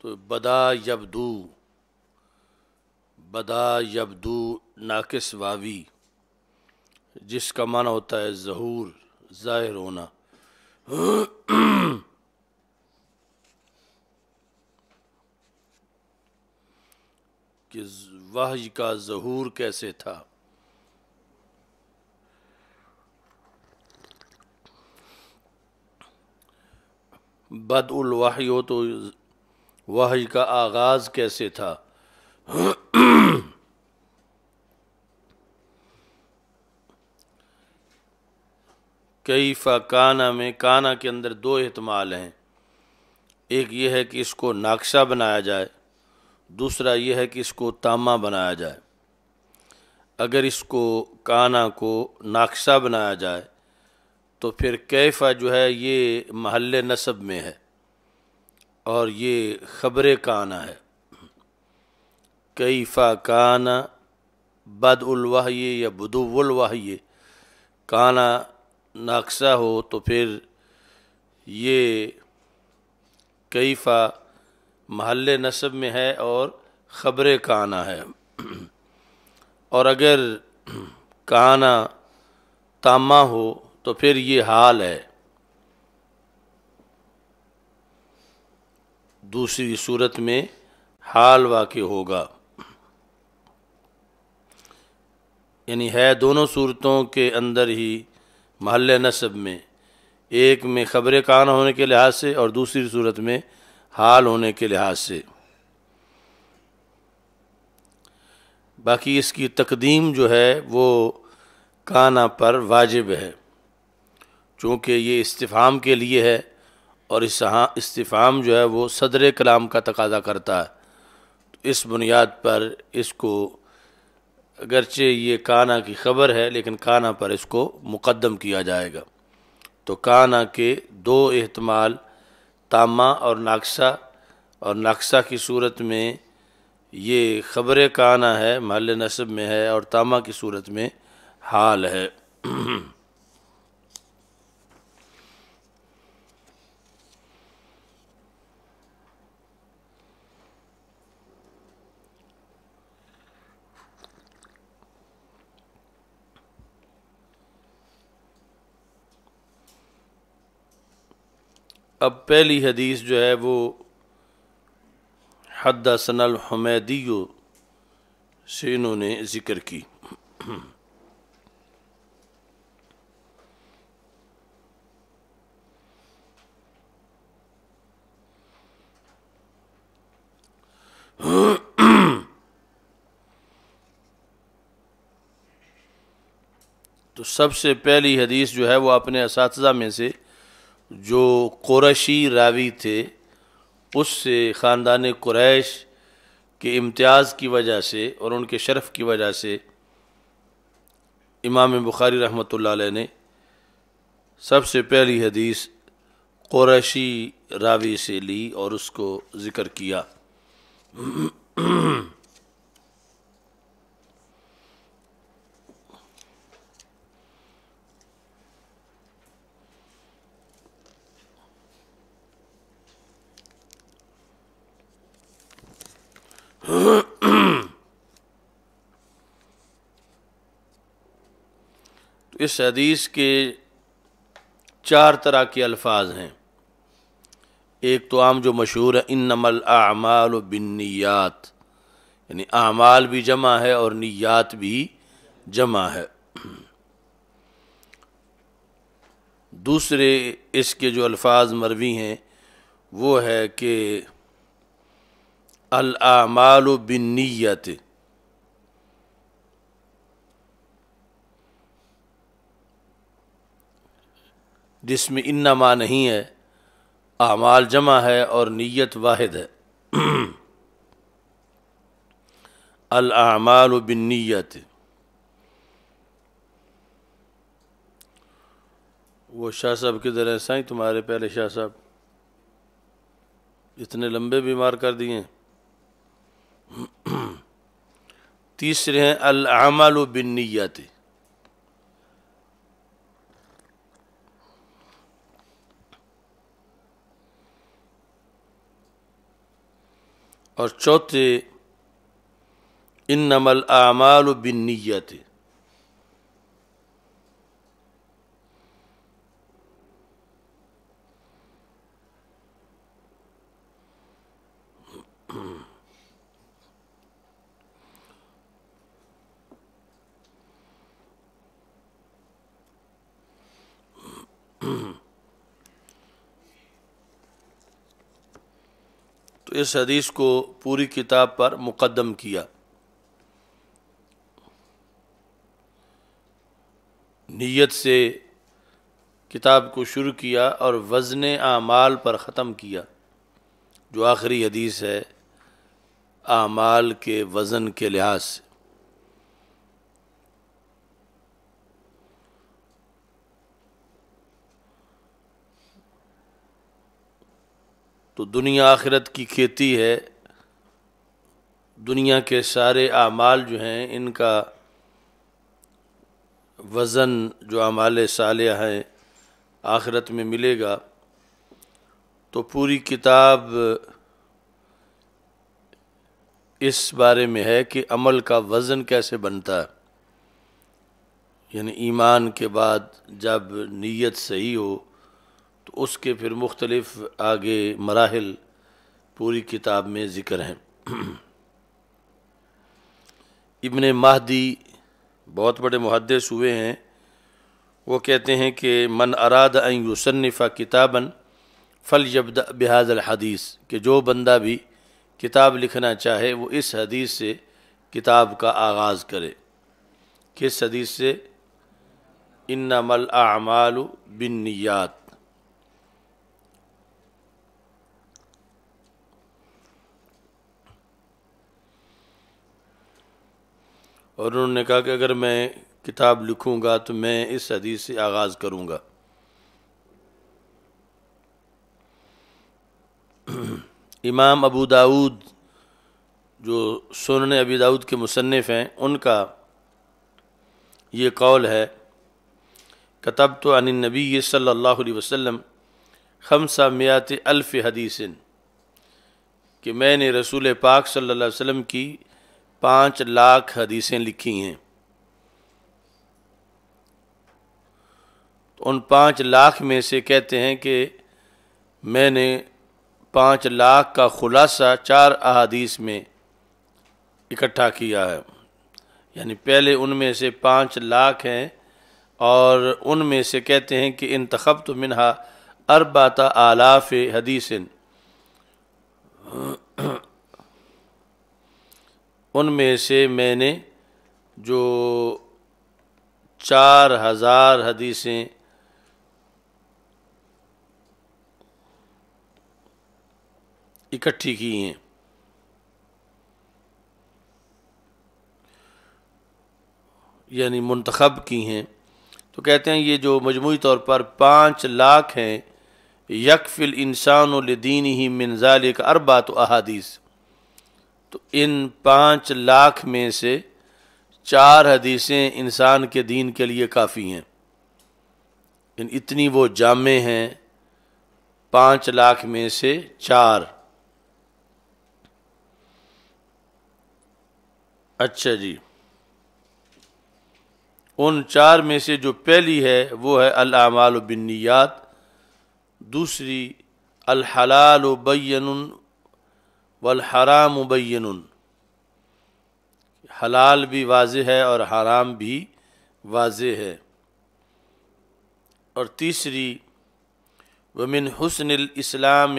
तो बदा यबदू बदा यबदू नाकिस वावी जिसका माना होता है जहूर ज़ाहिर होना कि वाह का जहूर कैसे था बद वाही हो तो वही का आगाज कैसे था कई काना में काना के अंदर दो अहतमाल हैं एक ये है कि इसको नाक्शा बनाया जाए दूसरा यह है कि इसको तामा बनाया जाए अगर इसको काना को नाक्शा बनाया जाए तो फिर कैफ़ा जो है ये महल नसब में है और ये खबर काना है कैफ़ा काना बदउलवाह्य या बदुलवाह्य काना नाक्सा हो तो फिर ये कैफ़ा महल नसब में है और खबर काना है और अगर काना तामा हो तो फिर ये हाल है दूसरी सूरत में हाल वाक़ होगा यानी है दोनों सूरतों के अंदर ही महल नसब में एक में ख़बर कान होने के लिहाज से और दूसरी सूरत में हाल होने के लिहाज से बाकी इसकी तकदीम जो है वो काना पर वाजिब है चूँकि ये इस्तीफ़ाम के लिए है और इस हाँ, इस्तीफ़ाम जो है वो सदर कलाम का तकाजा करता है तो इस बुनियाद पर इसको अगरचे ये काना की खबर है लेकिन काना पर इसको मुकदम किया जाएगा तो काना के दो अहतमाल तामा और नाक्सा और नाक्सा की सूरत में ये खबर काना है महल नसब में है और तामा की सूरत में हाल है अब पहली हदीस जो है वो सनल हमैदियो से इन्होंने ज़िक्र की तो सबसे पहली हदीस जो है वो अपने इस में से जो कोरशी रावी थे उससे ख़ानदान कुरैश के इम्तियाज़ की वजह से और उनके शरफ़ की वजह से इमाम बुखारी रहमत ने सबसे पहली हदीस कुरैशी रावी से ली और उसको ज़िक्र किया इस हदीस के चार तरह के अल्फाज हैं एक तो आम जो मशहूर है इन नमल आमाल बिन्नीत यानी आमाल भी जमा है और नियात भी जमा है दूसरे इसके जो अल्फाज मरवी हैं वो है कि अल आमाल बिन्नीत जिसमें माँ नहीं है अमाल जमा है और नीयत वाहिद है अल बिन नियत वो शाह साहब की है साई तुम्हारे पहले शाह साहब इतने लंबे बीमार कर दिए तीसरे हैं अल बिन नीयत اور چوتھے انما الاعمال بالنیت mm तो इस हदीस को पूरी किताब पर मुकदम किया नीयत से किताब को शुरू किया और वज़न आमाल पर ख़त्म किया जो आखिरी हदीस है आमाल के वज़न के लिहाज से तो दुनिया आखिरत की खेती है दुनिया के सारे आमाल जो हैं इनका वज़न जो अमाल साल हैं आखिरत में मिलेगा तो पूरी किताब इस बारे में है कि अमल का वज़न कैसे बनता है यानी ईमान के बाद जब नीयत सही हो तो उसके फिर मुख्तलफ़ आगे मराहल पूरी किताब में ज़िक्र हैं इबन महदी बहुत बड़े मुहदस हुए हैं वो कहते हैं कि मन अराद यूसनफ़ा किताबन फल जब बिहाजल हदीस कि जो बंदा भी किताब लिखना चाहे वो इस हदीस से किताब का आगाज़ करे किस हदीस से इन्ना मल आमाल बिन नियात और उन्होंने कहा कि अगर मैं किताब लिखूंगा तो मैं इस हदीस से आगाज़ करूंगा इमाम अबू दाऊद जो सोन अबी दाऊद के मुसनफ़ हैं उनका ये कौल है कतब तो अन नबी अलैहि वसल्लम खमसा मियात अल्फ़ हदीसन कि मैंने रसूल पाक अलैहि वसम की पाँच लाख हदीसें लिखी हैं तो उन पाँच लाख में से कहते हैं कि मैंने पाँच लाख का खुलासा चार अहादीस में इकट्ठा किया है यानी पहले उनमें से पाँच लाख हैं और उनमें से कहते हैं कि इंतखब तो मिनहा अरबाता आलाफ हदीसिन उनमें से मैंने जो चार हजार हदीसें इकट्ठी की हैं यानी मंतखब की हैं तो कहते हैं ये जो मजमू तौर पर पाँच लाख हैं यकफिल इंसान लदीन ही मिनजाल का तो अहादीस तो इन पाँच लाख में से चार हदीसें इंसान के दीन के लिए काफ़ी हैं इन इतनी वो जामे हैं पाँच लाख में से चार अच्छा जी उन चार में से जो पहली है वो है अलामाल बिन्नीत दूसरी अलहलाल बैन वल हराम मुबैन हलाल भी वाज है और हराम भी वाज है और तीसरी वमिन हसन इस्लाम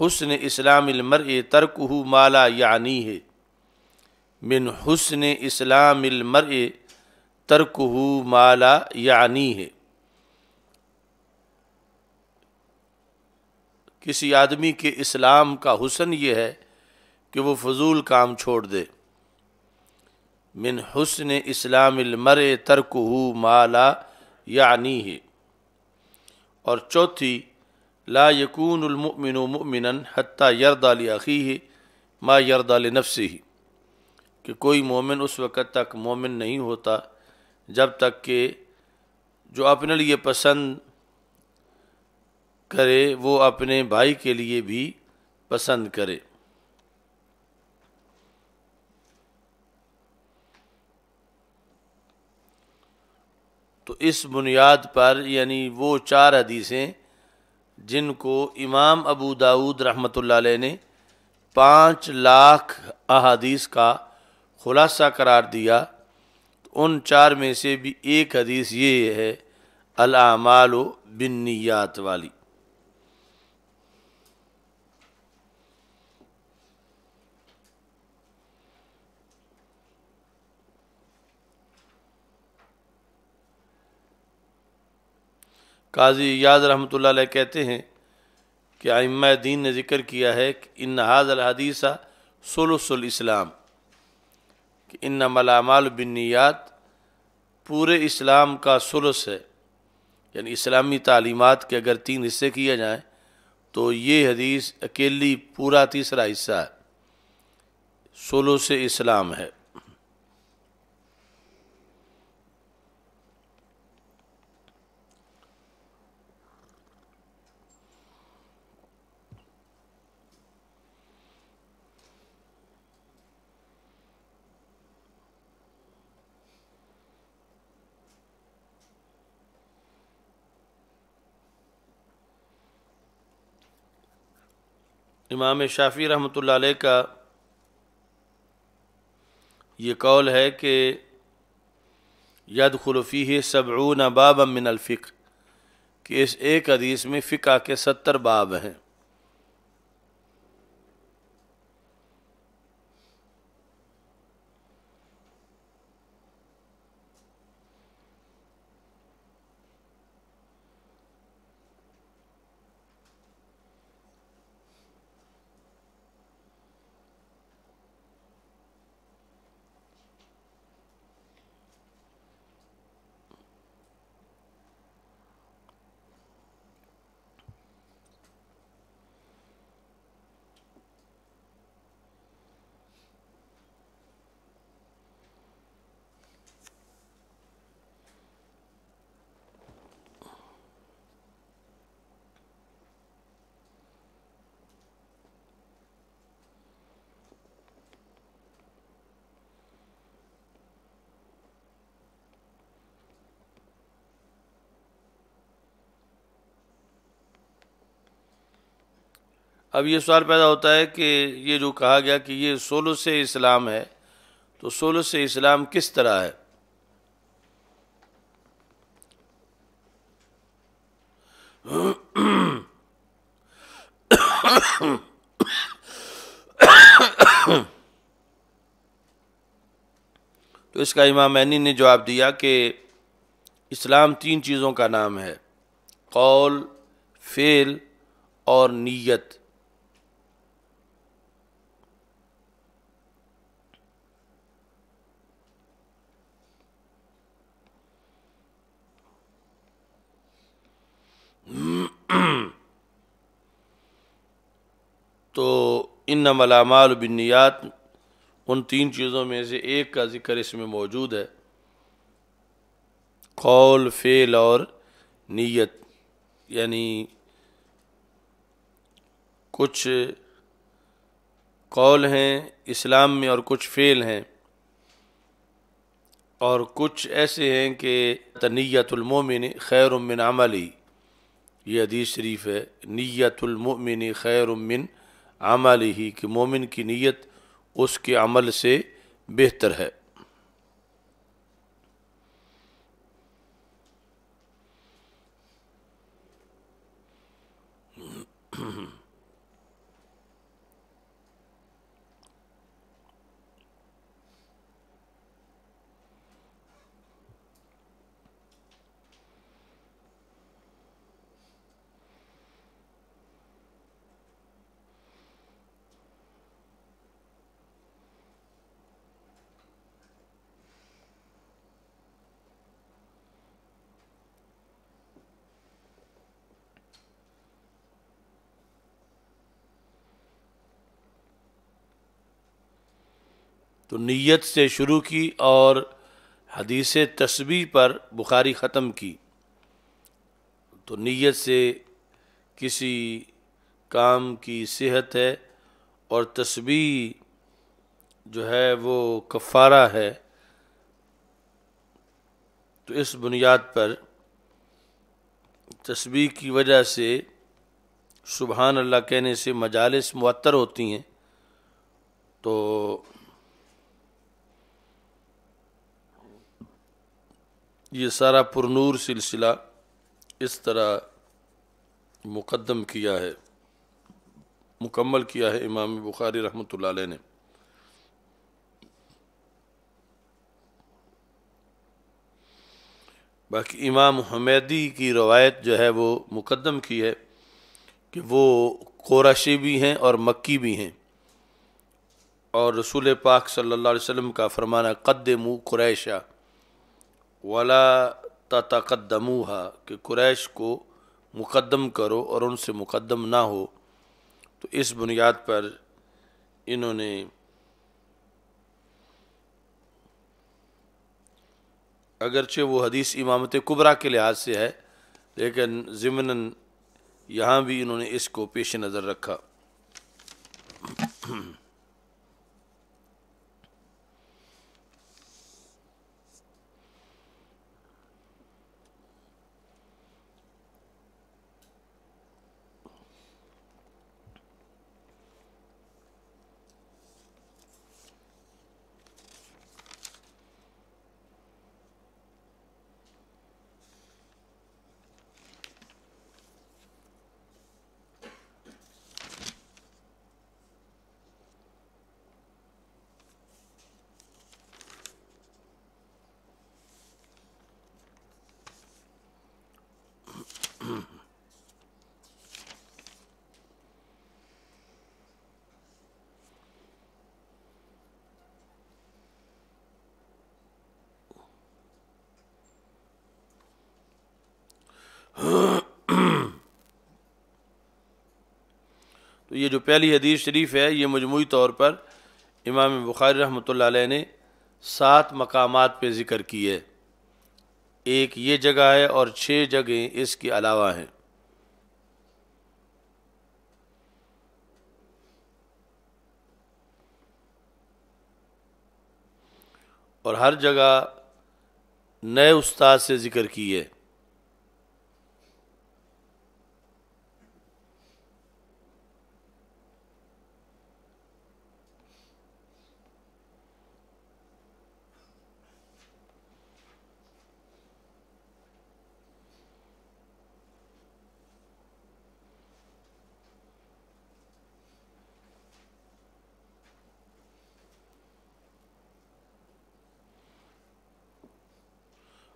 हसन इस्लामर तर्क हु माला यानी है मिन हसन इस्लामर तर्क हु माला यानी है किसी आदमी के इस्लाम का हुसन ये है कि वो फजूल काम छोड़ दे मिन हुसन इस्लाम मरे तर्क माला यानी है और चौथी ला यकूनमिन मिन हती यरदाली अखी है माँ यरदाल नफसी ही कि कोई मोमिन उस वक़्त तक मोमिन नहीं होता जब तक कि जो अपने लिए पसंद करे वो अपने भाई के लिए भी पसंद करे तो इस बुनियाद पर यानी वो चार हदीसें जिनको इमाम अबू दाऊद रहमतुल्लाह ने पाँच लाख अहादीस का खुलासा करार दिया तो उन चार में से भी एक हदीस ये है अलामाल बिन्नीत वाली काजी याद रहमत कहते हैं कि आइम्मा दीन ने जिक्र किया है कि इन हाजल हदीसा सोलोसल इस्लाम कि इन मलामाल बिनियात पूरे इस्लाम का सुलस है यानी इस्लामी तालीमत के अगर तीन हिस्से किए जाएँ तो ये हदीस अकेली पूरा तीसरा हिस्सा है सोलो से इस्लाम है इमाम शाफी रहमत का ये कौल है कि यद खलफी है सबून बाब मिन अलफ़िक कि इस एक हदीस में फ़िका के सत्तर बाब हैं अब ये सवाल पैदा होता है कि ये जो कहा गया कि ये सोलह से इस्लाम है तो सोलह से इस्लाम किस तरह है तो इसका इमाम ऐनी ने जवाब दिया कि इस्लाम तीन चीज़ों का नाम है कौल फेल और नीयत तो इन नमलामाल बिनियात उन तीन चीज़ों में से एक का जिक्र इसमें मौजूद है कौल फेल और नीयत यानी कुछ कौल हैं इस्लाम में और कुछ फेल हैं और कुछ ऐसे हैं कि तनीयतुलमोमिन खैर अमली ये हदीस शरीफ है खैर उमिन अमल ही कि मोमिन की नीयत उसके अमल से बेहतर है तो नीयत से शुरू की और हदीस तस्बी पर बुखारी ख़त्म की तो नीयत से किसी काम की सेहत है और तस्बी जो है वो कफ़ारा है तो इस बुनियाद पर तस्बी की वजह से सुबहान अल्लाह कहने से मजालस मअतर होती हैं तो ये सारा पुरनूर सिलसिला इस तरह मुकदम किया है मुकम्मल किया है इमाम बुखारी रहमत ने बाकी इमाम हमेदी की रवायत जो है वो मुकदम की है कि वो कोराशी भी हैं और मक्की भी हैं और रसूल पाक सल्लल्लाहु अलैहि वसल्लम का फरमाना मुँह कुरैशा वला तकदमूहा कि कुरैश को मुकदम करो और उनसे मुकदम ना हो तो इस बुनियाद पर इन्होंने अगरचे वो हदीस इमामत कुबरा के लिहाज से है लेकिन ज़िमन यहाँ भी इन्होंने इसको पेश नज़र रखा तो ये जो पहली हदीस शरीफ है ये मजमू तौर पर इमाम बुखारी रहमत ने सात मकाम पर ज़िक्र की है एक ये जगह है और छः जगह इसके अलावा हैं और हर जगह नए उस्ताद से ज़िक्र किए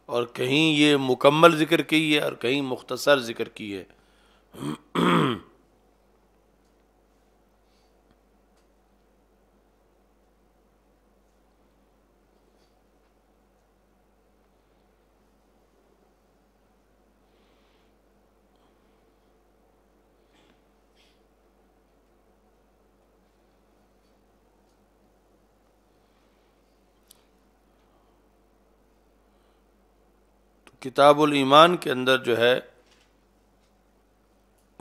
और कहीं ये मुकम्मल ज़िक्र की है और कहीं मुख्तसर ज़िक्र की है किताबुल ईमान के अंदर जो है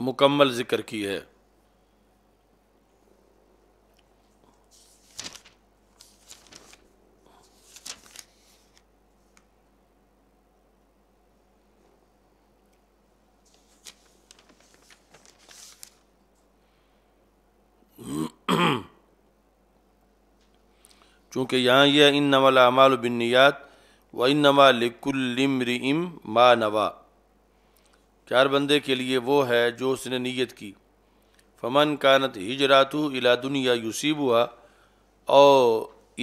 मुकम्मल ज़िक्र की है चूँकि यहाँ यह इन नवल अमाल वनमा लिकुल्लिमरिम मा नवा चार बंदे के लिए वो है जो उसने नीयत की फमन कानत हिजरातु इला दुनिया हुआ ओ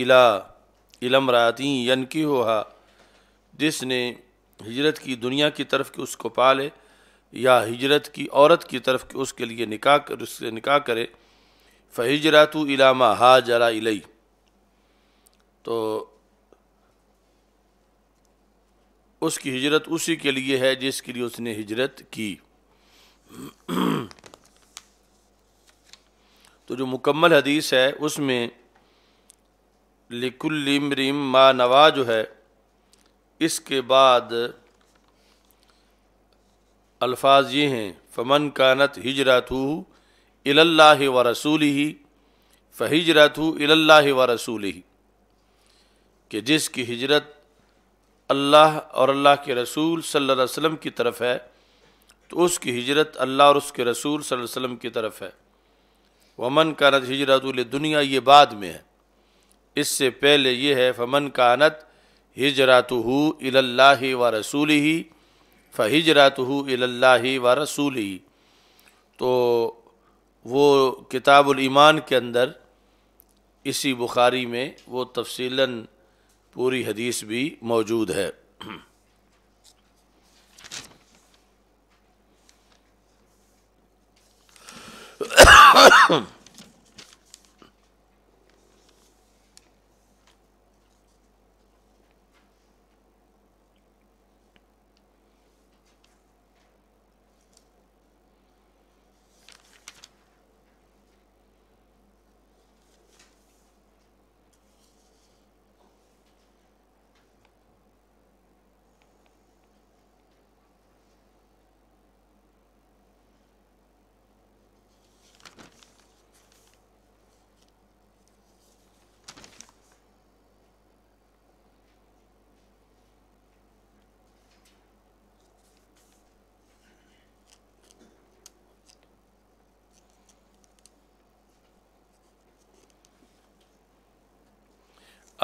इला इलमराती यन की होहा जिसने हिजरत की दुनिया की तरफ के उसको पाले या हिजरत की औरत की तरफ के उसके लिए निकाह कर उससे निकाह करे फ़हिजरातु इलामा हा हाजरा इलई तो उसकी हिजरत उसी के लिए है जिसके लिए उसने हिजरत की तो जो मुकम्मल हदीस है उसमें रिम मा नवा जो है इसके बाद अल्फाज ये हैं फमन कानत हिजरातू इल्लाह व रसूल ही फ फ़हिजरतू इल्ला व रसूल ही कि जिसकी हिजरत अल्लाह और अल्लाह के रसूल सल्लल्लाहु अलैहि वसल्लम की तरफ है तो उसकी हिजरत अल्लाह और उसके रसूल सल्लल्लाहु अलैहि वसल्लम की तरफ है वमन कानत हिजरत दुनिया ये बाद में है इससे पहले ये है फमन कानत हिजरात इल्ला व रसूल ही हिजरात इल्ला व रसूल ही तो वो किताबुल ईमान के अंदर इसी बुखारी में वो तफसीलन पूरी हदीस भी मौजूद है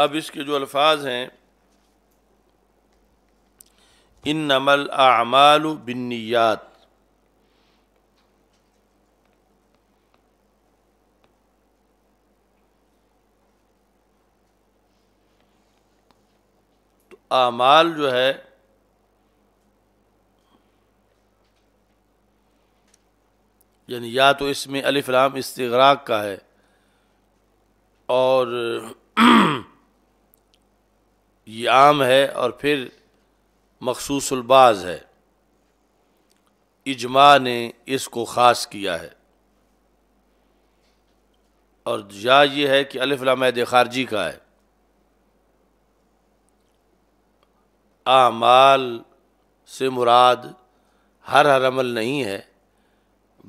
अब इसके जो अल्फाज हैं इन नमल आमाल बिन्नीत तो आमाल जो है यानी या तो इसमें अलिफ्लाम इस्तराक का है और ये आम है और फिर मखसूसलबाज है इजमा ने इसको ख़ास किया है और या ये है कि अलिफ खारजी का है आमाल से मुराद हर हर अमल नहीं है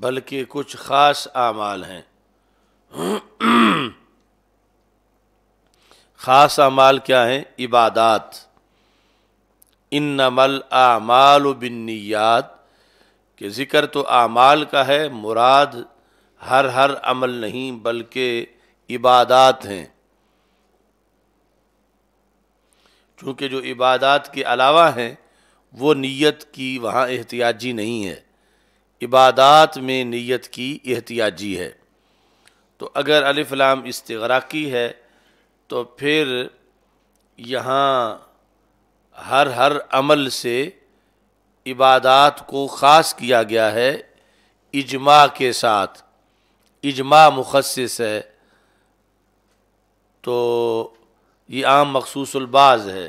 बल्कि कुछ ख़ास आमाल हैं ख़ास अमाल क्या हैं इबादात इन नमल आमाल बिनियात के ज़िक्र तो आमाल का है मुराद हर हर अमल नहीं बल्कि इबादात हैं चूँकि जो इबादत के अलावा हैं वो नीयत की वहाँ एहतियाजी नहीं है इबादात में नीयत की एहतियाजी है तो अगर अलिफ़लाम इसतराकी है तो फिर यहाँ हर हर अमल से इबादात को ख़ास किया गया है इजमा के साथ इजमा मुखसस है तो ये आम मखसूसबाज है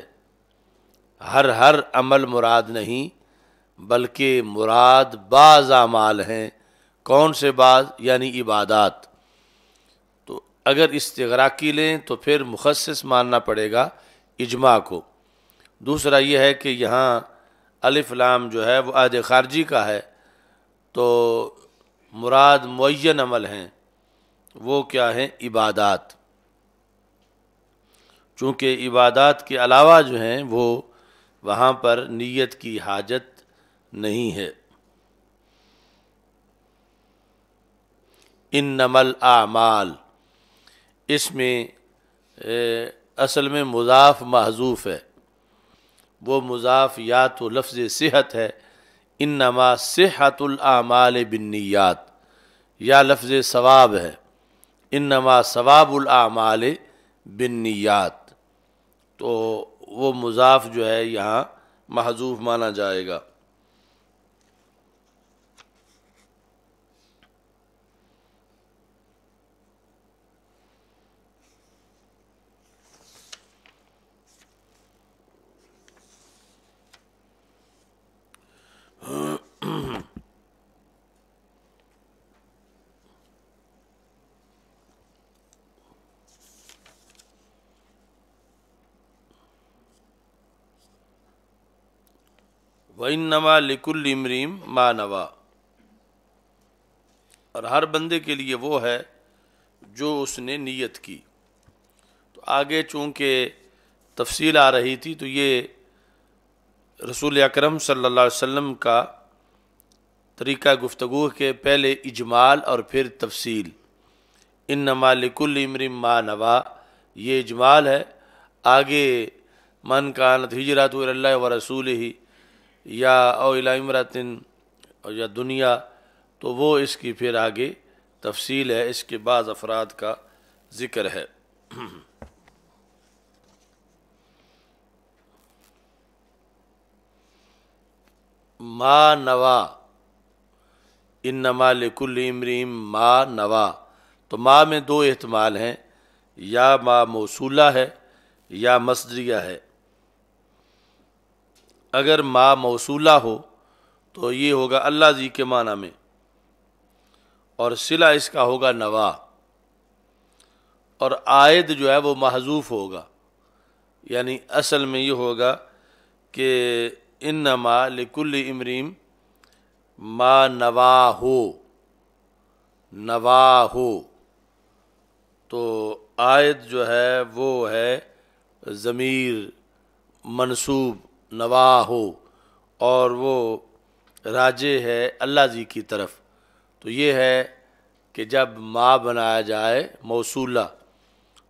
हर हर अमल मुराद नहीं बल्कि मुराद बाज अमाल हैं कौन से बाज यानी इबादत अगर इस्तराकी लें तो फिर मुखस मानना पड़ेगा इजमा को दूसरा यह है कि यहाँ अलिफ लाम जो है वो आद खारजी का है तो मुराद मुन अमल हैं वो क्या हैं इबादत चूँकि इबादत के अलावा जो हैं वो वहाँ पर नीयत की हाजत नहीं है इन नमल आमाल इसमें असल में मुजाफ महजूफ़ है वो मुजाफ या तो लफ्ज़ सेहत है इन नमा सेहतुलमाल बिन्नीत या लफ्ज़ सवाब है इन नमा सवाबुलमाल बिन्नीत तो वो मुजाफ जो है यहाँ महजूफ माना जाएगा वैनमा लिकुल्लिम्रीम मानवा और हर बंदे के लिए वो है जो उसने नीयत की तो आगे चूँकि तफसील आ रही थी तो ये रसूल अकरम सल्लल्लाहु अलैहि वसल्लम का तरीक़ा गुफ्तु के पहले इजमाल और फिर तफसील इन नमालिकुल इमरम मा नवा ये इजमाल है आगे मन कानत हिजरत व रसूल ही या अलामरतिन या दुनिया तो वो इसकी फिर आगे तफसील है इसके बाद अफराद का ज़िक्र है मा नवा इन नमा लिकुल इमरीम मा नवा तो माँ में दो अहतमाल हैं या माँ मौसूला है या मसदरिया है अगर माँ मौसूला हो तो ये होगा अल्लाह जी के माना में और सिला इसका होगा नवा और आयद जो है वो महजूफ होगा यानी असल में ये होगा कि इन नमा लिकुल इमरीम मा नवाहो नवाहो तो आयत जो है वो है ज़मीर मनसूब नवाहो और वो राजे है अल्लाह जी की तरफ तो ये है कि जब माँ बनाया जाए मौसूला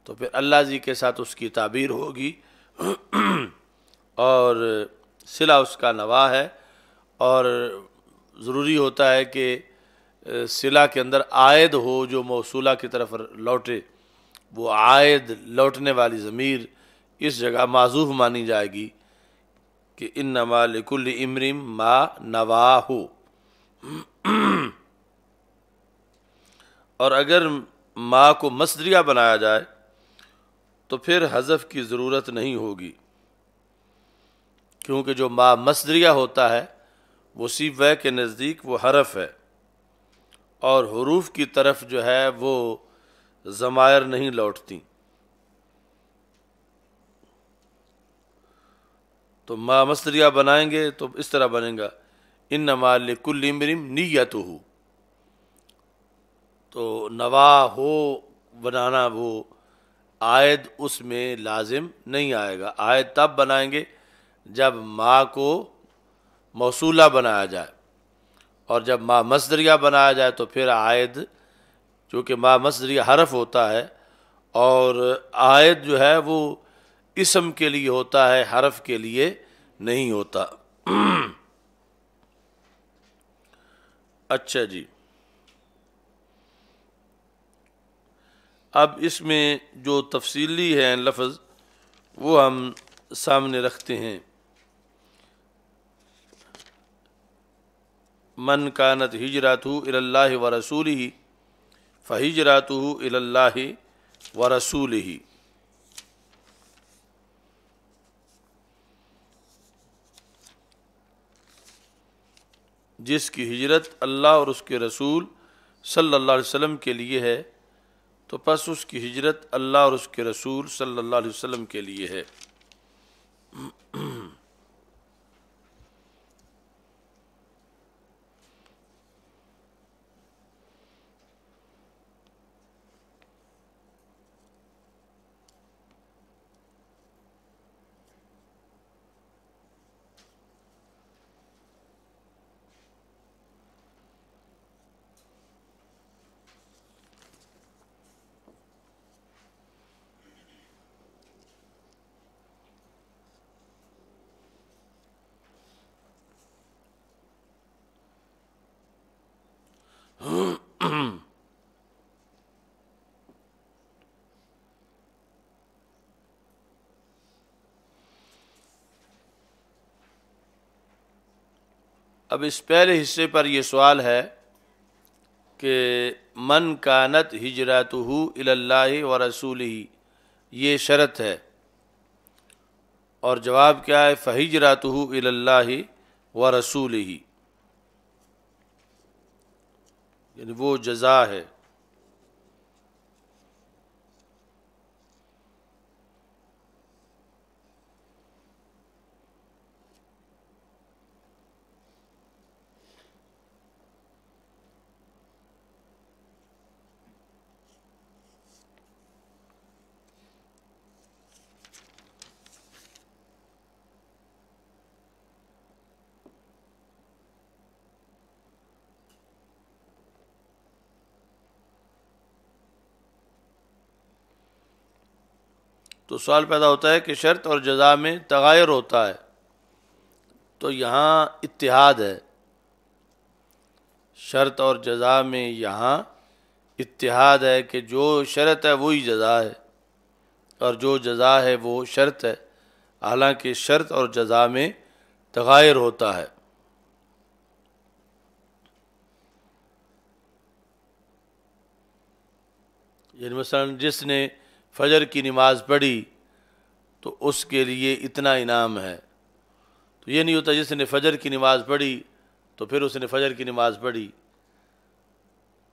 तो फिर अल्लाह जी के साथ उसकी ताबीर होगी और सिला उसका नवा है और ज़रूरी होता है कि सिला के अंदर आयद हो जो मौसूला की तरफ लौटे वो आयद लौटने वाली ज़मीर इस जगह माजूफ मानी जाएगी कि इन नमा इमरिम मा नवा हो और अगर माँ को मसदरिया बनाया जाए तो फिर हजफ की ज़रूरत नहीं होगी क्योंकि जो मा मसदरिया होता है वो सीब के नज़दीक वो हरफ है और हरूफ की तरफ जो है वो ज़मायर नहीं लौटती तो मा मसदरिया बनाएंगे तो इस तरह बनेगा इन नमाल कुल या नीयत हो तो नवा हो बनाना वो आयद उसमें लाजिम नहीं आएगा आयद तब बनाएंगे जब माँ को मौसूला बनाया जाए और जब माँ मसदरिया बनाया जाए तो फिर आयद चूँकि माँ मसदरिया हरफ होता है और आयद जो है वो इसम के लिए होता है हरफ के लिए नहीं होता अच्छा जी अब इसमें जो तफसीली है लफ्ज़ वो हम सामने रखते हैं मन कानत हिजरातु इल्ला व रसूल ही फ़हिजरातु इल्ला व रसूल ही जिसकी हिजरत अल्लाह और उसके रसूल सल्लल्लाहु अलैहि वसल्लम के लिए है तो बस उसकी हिजरत अल्लाह और उसके रसूल सल्लल्लाहु अलैहि वसल्लम के लिए है अब इस पहले हिस्से पर यह सवाल है कि मन कानत हिजरात इल्ला व रसूल ही ये शरत है और जवाब क्या है फ़हिजरातहू हु व रसूल ही यानी वो जजा है सवाल पैदा होता है कि शर्त और जजा में तगायर होता है तो यहाँ इतिहाद है शर्त और जजा में यहाँ इतिहाद है कि जो शर्त है वही जजा है और जो जजा है वो शर्त है हालांकि शर्त और जजा में तगायर होता है मसलन जिसने फजर की नमाज़ पढ़ी तो उसके लिए इतना इनाम है तो ये नहीं होता जिसने फजर की नमाज़ पढ़ी तो फिर उसने फजर की नमाज़ पढ़ी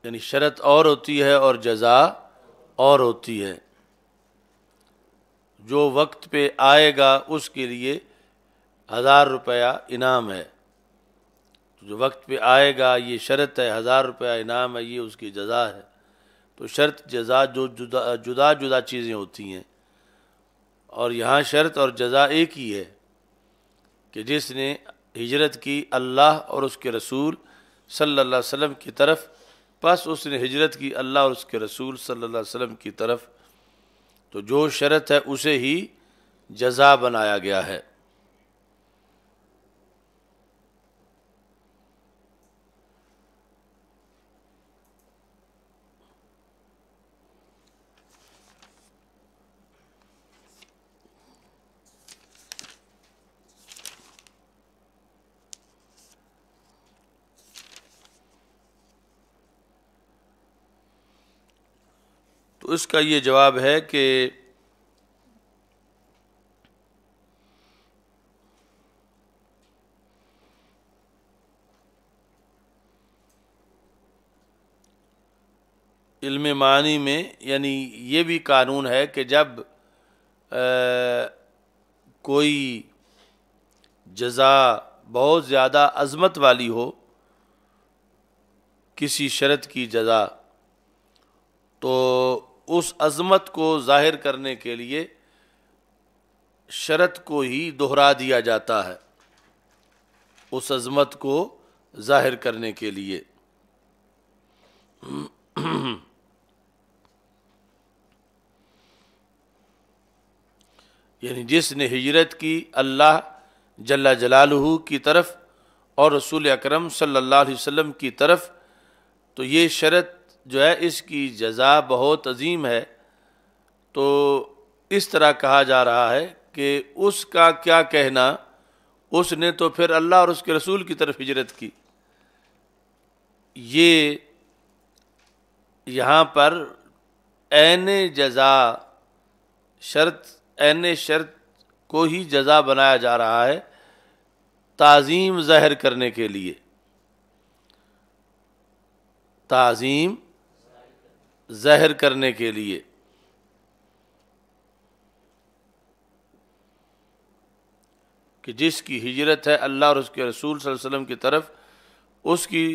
यानी शरत और होती है और जजा और होती है जो वक्त पे आएगा उसके लिए हज़ार रुपया इनाम है तो जो वक्त पे आएगा ये शर्त है हज़ार रुपया इनाम है ये उसकी जजा है तो शर्त जजा जो जुदा जुदा जुदा चीज़ें होती हैं और यहाँ शर्त और जजा एक ही है कि जिसने हिजरत की अल्लाह और उसके रसूल सल्लल्लाहु अलैहि वसल्लम की तरफ बस उसने हिजरत की अल्लाह और उसके रसूल सल्लल्लाहु अलैहि वसल्लम की तरफ तो जो शर्त है उसे ही जजा बनाया गया है उसका ये जवाब है कि इल्म मानी में यानी ये भी कानून है कि जब आ, कोई जजा बहुत ज़्यादा अजमत वाली हो किसी शरत की जजा तो उस अजमत को जाहिर करने के लिए शरत को ही दोहरा दिया जाता है उस अजमत को जाहिर करने के लिए यानी जिसने हिजरत की अल्लाह जल्ला जलालहू की तरफ और रसूल अकरम सल्लल्लाहु अलैहि वसल्लम की तरफ तो ये शरत जो है इसकी जजा बहुत अजीम है तो इस तरह कहा जा रहा है कि उसका क्या कहना उसने तो फिर अल्लाह और उसके रसूल की तरफ हिजरत की ये यहाँ पर एन जजा शर्त एन शर्त को ही जजा बनाया जा रहा है ताज़ीम ज़ाहिर करने के लिए ताज़ीम जहर करने के लिए कि जिसकी हिजरत है अल्लाह और उसके रसूल वसल्लम की तरफ उसकी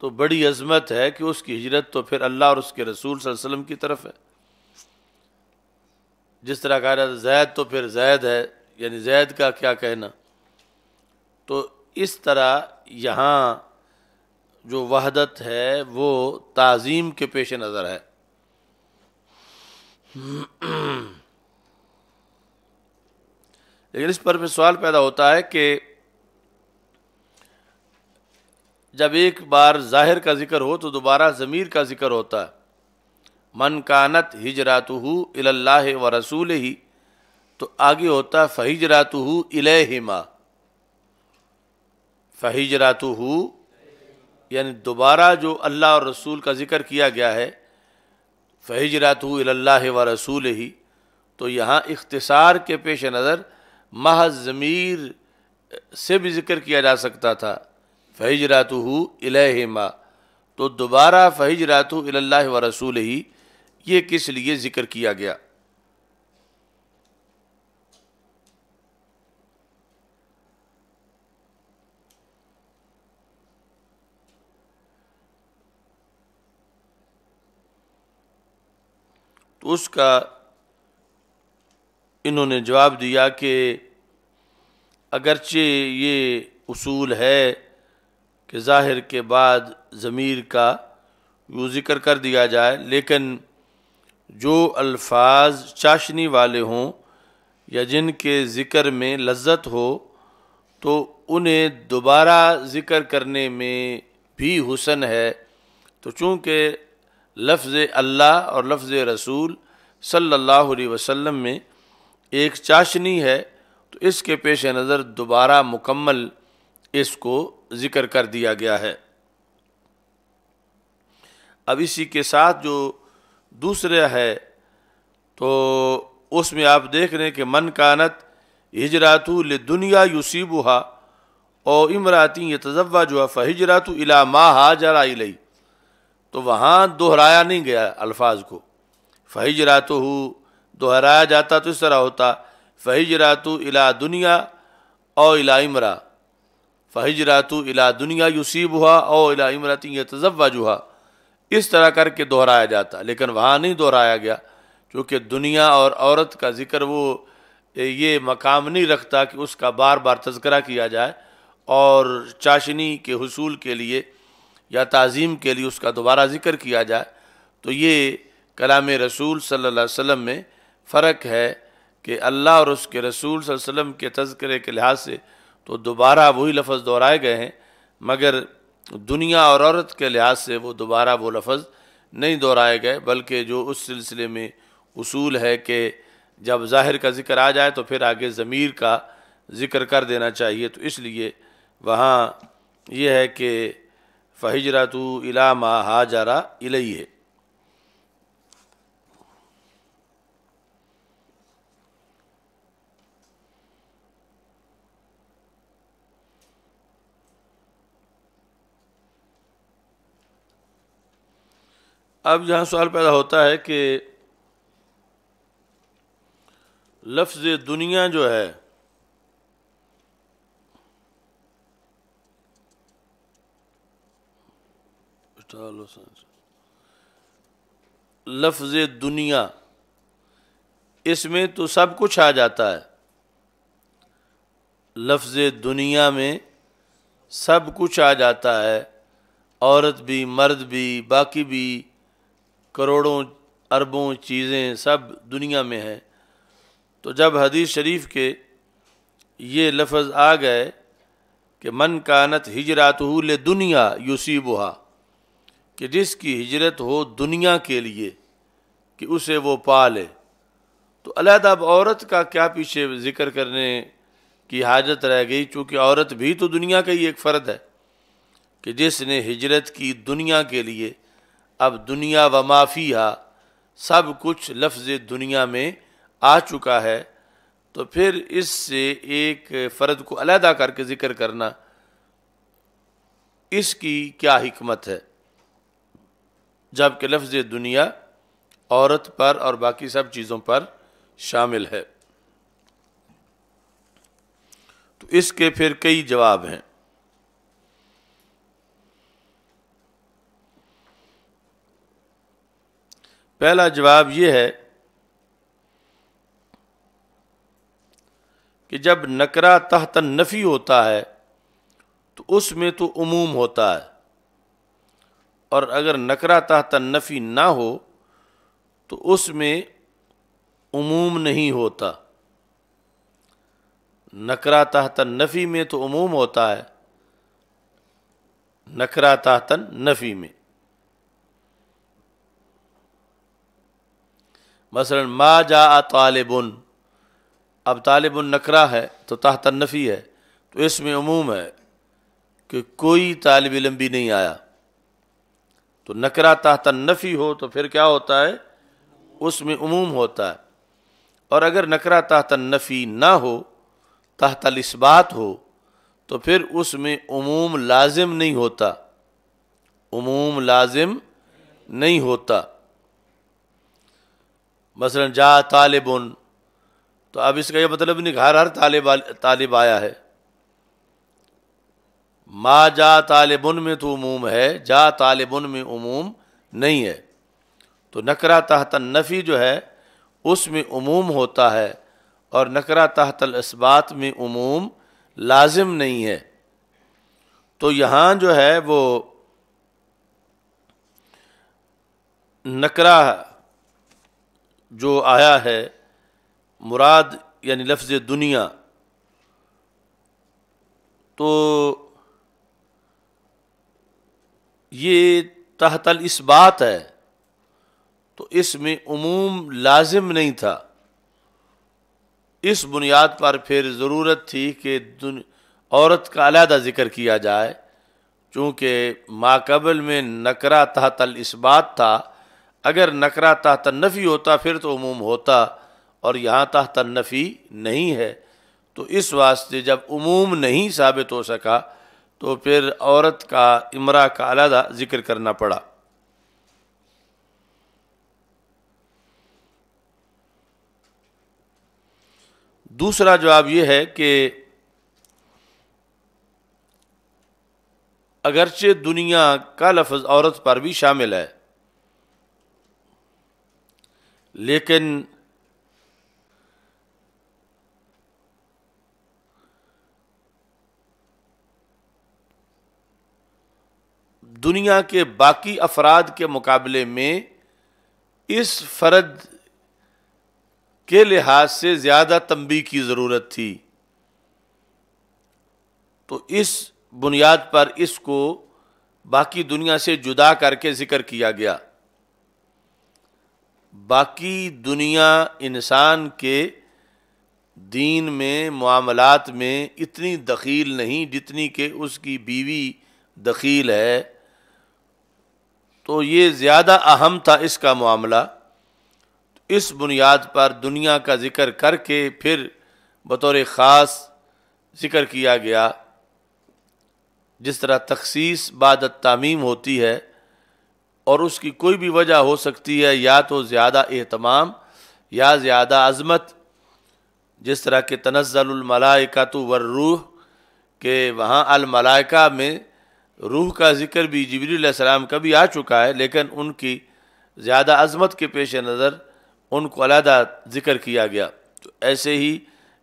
तो बड़ी अजमत है कि उसकी हिजरत तो फिर अल्लाह और उसके रसूल वसल्लम की तरफ है जिस तरह रहा जाता जैद तो फिर जैद है यानी जैद का क्या कहना तो इस तरह यहाँ जो वहदत है वो ताज़ीम के पेश नज़र है लेकिन इस पर फिर सवाल पैदा होता है कि जब एक बार ज़ाहिर का ज़िक्र हो तो दोबारा ज़मीर का ज़िक्र होता है मन कानत हिजरातहू इल्ला व रसूल ही तो आगे होता है फ़हिजरातहू फ़हिजरात हो यानी दोबारा जो अल्लाह और रसूल का ज़िक्र किया गया है फ़हजरात अल्लाह व रसूल ही तो यहाँ इख्तसार के पेश नज़र मह ज़मीर से भी ज़िक्र किया जा सकता था फ़हजरात अलहमा तो दोबारा फ़हजरात अल्लाह व रसूल ही ये किस लिए ज़िक्र किया गया उसका इन्होंने जवाब दिया कि अगरचे ये उसूल है कि ज़ाहिर के बाद ज़मीर का यू ज़िक्र कर दिया जाए लेकिन जो अल्फाज चाशनी वाले हों या जिनके ज़िक्र में लज्जत हो तो उन्हें दोबारा ज़िक्र करने में भी हुसन है तो चूँकि लफ्ज़ अल्लाह और लफ्ज़ रसूल सल्लल्लाहु अलैहि वसल्लम में एक चाशनी है तो इसके पेश नज़र दोबारा मुकम्मल इसको ज़िक्र कर दिया गया है अब इसी के साथ जो दूसरा है तो उसमें आप देख रहे हैं कि मन कानत हिजरातु दुनिया युसीबुहा और इमराती ये तजवा जो है फ़िजरातु इला मा हाजरा इलई तो वहाँ दोहराया नहीं गया अल्फाज को हो दोहराया जाता तो इस तरह होता फ़हिजरातु इला दुनिया और इला इमरा फ़हिजरातु इला दुनिया युसीब हुआ और इला इमराती यतजवाज हुआ इस तरह करके दोहराया जाता लेकिन वहाँ नहीं दोहराया गया क्योंकि दुनिया और औरत का जिक्र वो ये मकाम नहीं रखता कि उसका बार बार तस्करा किया जाए और चाशनी के हसूल के लिए या तज़ीम के लिए उसका दोबारा ज़िक्र किया जाए तो ये कलाम रसूल सल्ला वसम में फ़र्क है कि अल्लाह और उसके रसूल वसम के तस्करे के लिहाज से तो दोबारा वही लफ्ज़ दोहराए गए हैं मगर दुनिया और औरत के लिहाज से वो दोबारा वो लफ्ज़ नहीं दोहराए गए बल्कि जो उस सिलसिले में असूल है कि जब ज़ाहिर का ज़िक्र आ जाए तो फिर आगे ज़मीर का ज़िक्र कर देना चाहिए तो इसलिए वहाँ यह है कि फ़हिजरा इला मा हाजरा इलई है अब जहाँ सवाल पैदा होता है कि लफ्ज़ दुनिया जो है लफ्ज दुनिया इसमें तो सब कुछ आ जाता है लफ्ज दुनिया में सब कुछ आ जाता है औरत भी मर्द भी बाकी भी करोड़ों अरबों चीज़ें सब दुनिया में हैं तो जब हदीस शरीफ के ये लफ्ज़ आ गए कि मन कानत हिजरात ले दुनिया बुहा कि जिसकी हिजरत हो दुनिया के लिए कि उसे वो पा ले तो अब औरत का क्या पीछे जिक्र करने की हाजत रह गई चूँकि औरत भी तो दुनिया का ही एक फ़र्द है कि जिसने हिजरत की दुनिया के लिए अब दुनिया व हा सब कुछ लफ्ज़ दुनिया में आ चुका है तो फिर इससे एक फ़र्द को अलहदा करके ज़िक्र करना इसकी क्या हमत है जबकि लफ्ज़ दुनिया औरत पर और बाकी सब चीज़ों पर शामिल है तो इसके फिर कई जवाब हैं पहला जवाब यह है कि जब नकरा तहत नफ़ी होता है तो उसमें तो उमूम होता है और अगर नकरा तहता नफ़ी ना हो तो उसमें उमूम नहीं होता नकरा तहत नफ़ी में तो उमूम होता है नकरा तहतन नफ़ी में मसलन मा जा तालिबन अब तालिबन नकरा है तो तहतन नफ़ी है तो इसमें उमूम है कि कोई तालब इलम भी नहीं आया तो नकरा तहता नफ़ी हो तो फिर क्या होता है उसमें उमूम होता है और अगर नकरा तहता नफ़ी ना हो तहता इस्बात हो तो फिर उसमें उमूम लाजिम नहीं होता उमूम लाजिम नहीं होता मसलन जा तालिबन तो अब इसका यह मतलब नहीं हर हर तालिब तालिब आया है मा जा तालिबन में तो उमूम है जा तालिबन में उमूम नहीं है तो नकरा तहत नफ़ी जो है उसमें उमूम होता है और नकरा तहत इसबात में उमूम लाजिम नहीं है तो यहाँ जो है वो नकरा जो आया है मुराद यानी लफ्ज़ दुनिया तो ये तहतल इस बात है तो इसमें उमूम लाजिम नहीं था इस बुनियाद पर फिर ज़रूरत थी कि औरत का अलहदा ज़िक्र किया जाए चूँकि माकबल में नकरा तहतल इस बात था अगर नकरा तहत नफ़ी होता फिर तो उमूम होता और यहाँ तहत नफ़ी नहीं है तो इस वास्ते जब उमूम नहीं साबित हो सका तो फिर औरत का इमरा का अलहदा जिक्र करना पड़ा दूसरा जवाब यह है कि अगरचे दुनिया का लफ्ज़ औरत पर भी शामिल है लेकिन दुनिया के बाकी अफराद के मुकाबले में इस फ़र्द के लिहाज से ज़्यादा तंबी की ज़रूरत थी तो इस बुनियाद पर इसको बाकी दुनिया से जुदा करके ज़िक्र किया गया बाकी दुनिया इंसान के दीन में मामलात में इतनी दखील नहीं जितनी कि उसकी बीवी दखील है तो ये ज़्यादा अहम था इसका मामला इस बुनियाद पर दुनिया का ज़िक्र करके फिर बतौर ख़ास ज़िक्र किया गया जिस तरह तखसीस बाद तामीम होती है और उसकी कोई भी वजह हो सकती है या तो ज़्यादा अहतमाम या ज़्यादा अज़मत जिस तरह के तनज़लमलाइका तो वर्रूह के वहाँ अलमलाइका में रूह का जिक्र भी जबरीसम का भी आ चुका है लेकिन उनकी ज़्यादा अजमत के पेश नज़र उनको अलहदा जिक्र किया गया तो ऐसे ही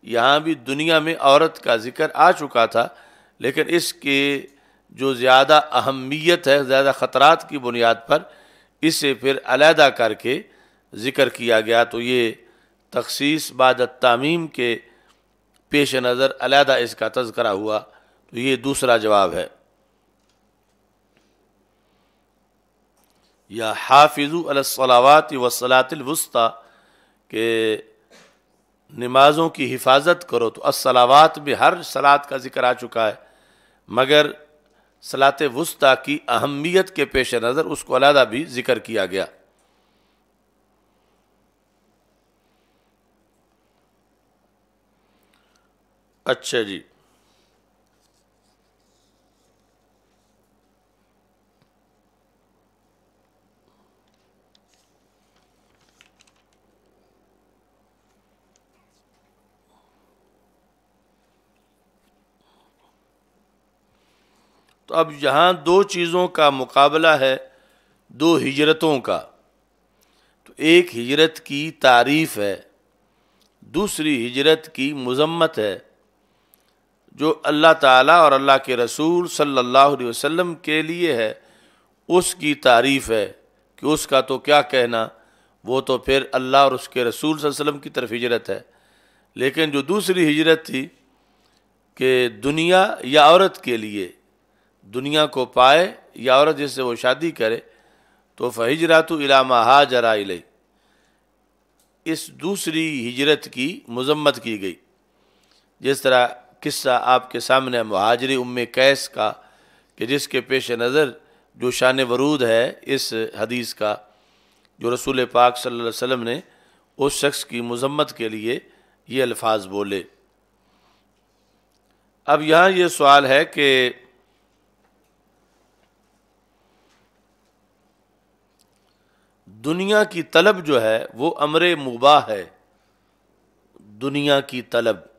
यहाँ भी दुनिया में औरत का जिक्र आ चुका था लेकिन इसके जो ज़्यादा अहमियत है ज़्यादा ख़तरात की बुनियाद पर इसे फिर अलहदा करके ज़िक्र किया गया तो ये तखसीस बाद तमीम के पेश नज़र अलहदा इसका तस्करा हुआ तो ये दूसरा जवाब है या अलसलावात वसलातलवस्ता के नमाज़ों की हिफाजत करो तो असलावात में हर सलात का जिक्र आ चुका है मगर सलात वस्ता की अहमियत के पेश नज़र उसको अलहदा भी जिक्र किया गया अच्छा जी तो अब यहाँ दो चीज़ों का मुकाबला है दो हिजरतों का तो एक हिजरत की तारीफ़ है दूसरी हिजरत की मजम्मत है जो अल्लाह ताला और अल्लाह के रसूल सल्लल्लाहु अलैहि वसल्लम के लिए है उसकी तारीफ़ है कि उसका तो क्या कहना वो तो फिर अल्लाह और उसके रसूल वसल्लम की तरफ हिजरत है लेकिन जो दूसरी हिजरत थी कि दुनिया या औरत के लिए दुनिया को पाए या औरत जिससे वो शादी करे तो फ़हिजरातु इलामा जरा इले इस दूसरी हिजरत की मजम्मत की गई जिस तरह किस्सा आपके सामने महाजरी उम कैस का कि जिसके पेश नज़र जो शान वरूद है इस हदीस का जो रसूल पाक सल्लल्लाहु अलैहि वसल्लम ने उस शख्स की मजम्मत के लिए ये अल्फाज बोले अब यहाँ ये सवाल है कि दुनिया की तलब जो है वो अमर मुबा है दुनिया की तलब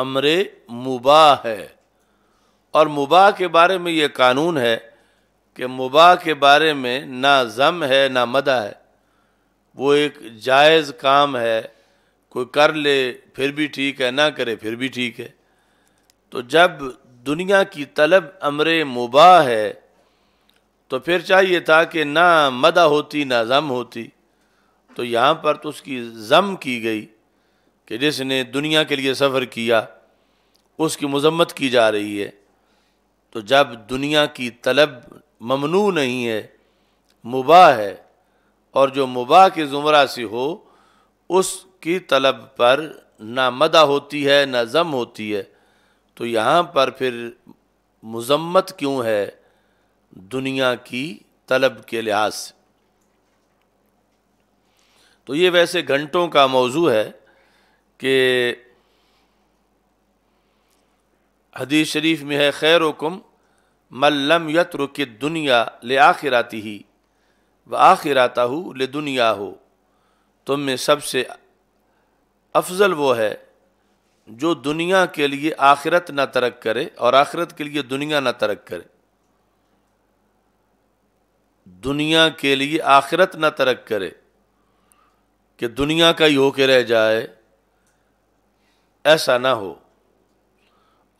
अमरे मुबा है और मुबा के बारे में ये कानून है कि मुबा के बारे में ना ज़म है ना मदा है वो एक जायज़ काम है कोई कर ले फिर भी ठीक है ना करे फिर भी ठीक है तो जब दुनिया की तलब अमर मुबा है तो फिर चाहिए था कि ना मदा होती ना ज़म होती तो यहाँ पर तो उसकी ज़म की गई कि जिसने दुनिया के लिए सफ़र किया उसकी मजम्मत की जा रही है तो जब दुनिया की तलब ममनू नहीं है मुबा है और जो मुबा के ज़ुमरा से हो उसकी तलब पर ना मदा होती है ना ज़म होती है तो यहाँ पर फिर मुजम्मत क्यों है दुनिया की तलब के लिहाज से तो ये वैसे घंटों का मौजू है कि हदीस शरीफ में है खैर हुकुम मल्लम यत्रुक दुनिया ले आखिराती ही व आखिराता हो ले दुनिया हो तुम में सबसे अफजल वो है जो दुनिया के लिए आखिरत ना तरक करे और आखिरत के लिए दुनिया ना तरक करे दुनिया के लिए आखिरत ना तरक करे कि दुनिया का ही होके रह जाए ऐसा ना हो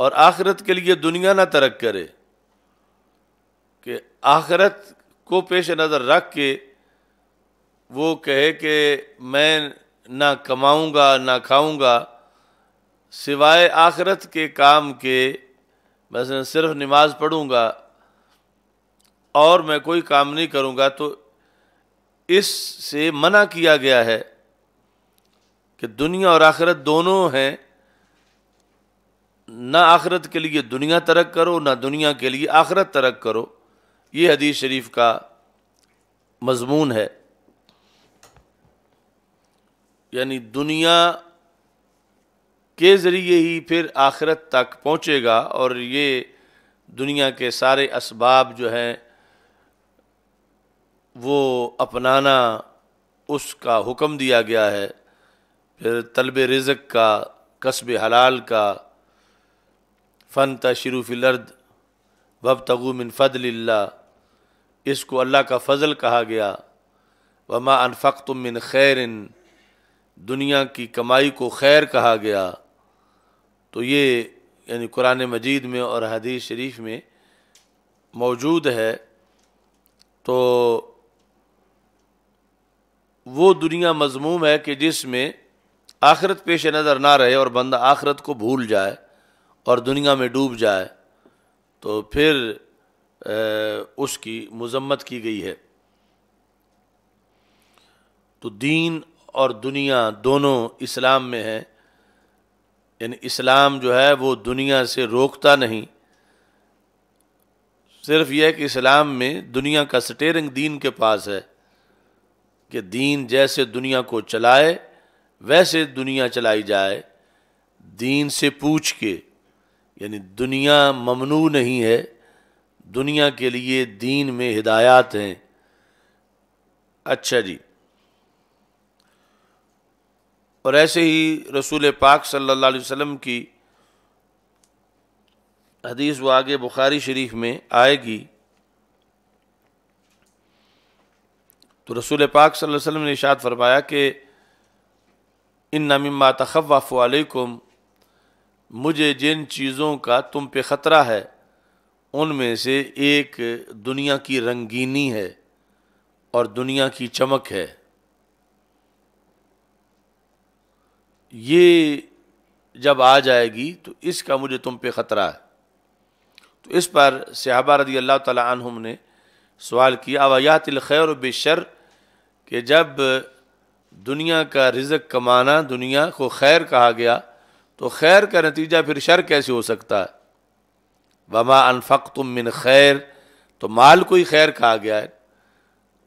और आखिरत के लिए दुनिया ना तरक करे कि आखरत को पेश नज़र रख के वो कहे कि मैं ना कमाऊँगा ना खाऊँगा सिवाय आखरत के काम के बस सिर्फ नमाज पढ़ूँगा और मैं कोई काम नहीं करूँगा तो इससे मना किया गया है कि दुनिया और आखरत दोनों हैं ना आखरत के लिए दुनिया तरक करो ना दुनिया के लिए आखरत तरक करो ये हदीस शरीफ का मजमून है यानी दुनिया के ज़रिए ही फिर आखिरत तक पहुँचेगा और ये दुनिया के सारे इसबाब जो हैं वो अपनाना उसका हुक्म दिया गया है फिर तलब रिज़क का कसब हलाल का फ़न तशरूफ़िलर्द वब तगु मिन फ़दल्ला इसको अल्लाह का फ़ज़ल कहा गया वमा अनफ़क तुम मिन खैर दुनिया की कमाई को खैर कहा गया तो ये यानी कुरान मजीद में और हदीस शरीफ में मौजूद है तो वो दुनिया मजमूम है कि जिसमें आखरत पेश नज़र ना रहे और बंदा आखरत को भूल जाए और दुनिया में डूब जाए तो फिर उसकी मजम्मत की गई है तो दीन और दुनिया दोनों इस्लाम में है यानी इस्लाम जो है वो दुनिया से रोकता नहीं सिर्फ यह कि इस्लाम में दुनिया का स्टेरिंग दीन के पास है कि दीन जैसे दुनिया को चलाए वैसे दुनिया चलाई जाए दीन से पूछ के यानी दुनिया ममनू नहीं है दुनिया के लिए दीन में हिदायत हैं अच्छा जी और ऐसे ही रसूल पाक सल्लल्लाहु अलैहि वसल्लम की हदीस व आगे बुखारी शरीफ में आएगी तो रसूल पाक सल्लल्लाहु अलैहि वसल्लम ने इशाद फरमाया कि इन नमिम्मा तखवाफ़ अलैकुम मुझे जिन चीज़ों का तुम पे ख़तरा है उनमें से एक दुनिया की रंगीनी है और दुनिया की चमक है ये जब आ जाएगी तो इसका मुझे तुम पे ख़तरा है तो इस पर सहाबा रदी अल्लाह तुम ने सवाल किया अवायातिल खैर बेशर कि जब दुनिया का रिजक कमाना दुनिया को खैर कहा गया तो खैर का नतीजा फिर शर कैसे हो सकता है वमा अनफ़क तुम मिन खैर तो माल को ही खैर कहा गया है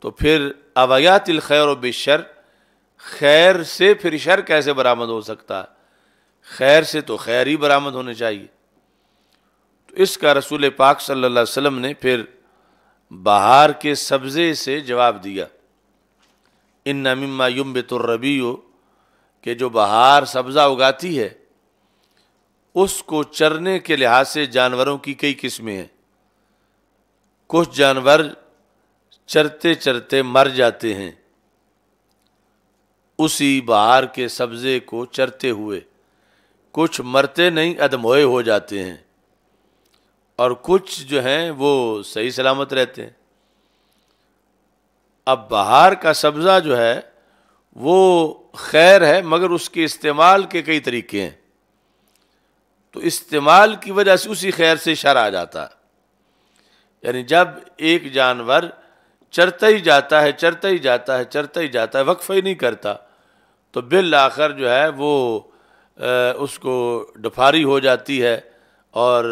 तो फिर अवयातिल खैर व बेशर खैर से फिर शर कैसे बरामद हो सकता है खैर से तो खैर ही बरामद होने चाहिए तो इसका रसूल पाक सल्लल्लाहु अलैहि वसल्लम ने फिर बहार के सब्ज़े से जवाब दिया इन नमिमा युम हो के जो बहार सब्ज़ा उगाती है उसको चरने के लिहाज से जानवरों की कई किस्में हैं कुछ जानवर चरते चरते मर जाते हैं उसी बहार के सब्ज़े को चरते हुए कुछ मरते नहीं अदमोए हो जाते हैं और कुछ जो हैं वो सही सलामत रहते हैं अब बहार का सब्ज़ा जो है वो खैर है मगर उसके इस्तेमाल के कई तरीके हैं तो इस्तेमाल की वजह से उसी खैर से शर आ जाता है यानी जब एक जानवर चरता ही जाता है चरता ही जाता है चरता ही जाता है वक्फ ही नहीं करता तो बिल आखिर जो है वो उसको डफारी हो जाती है और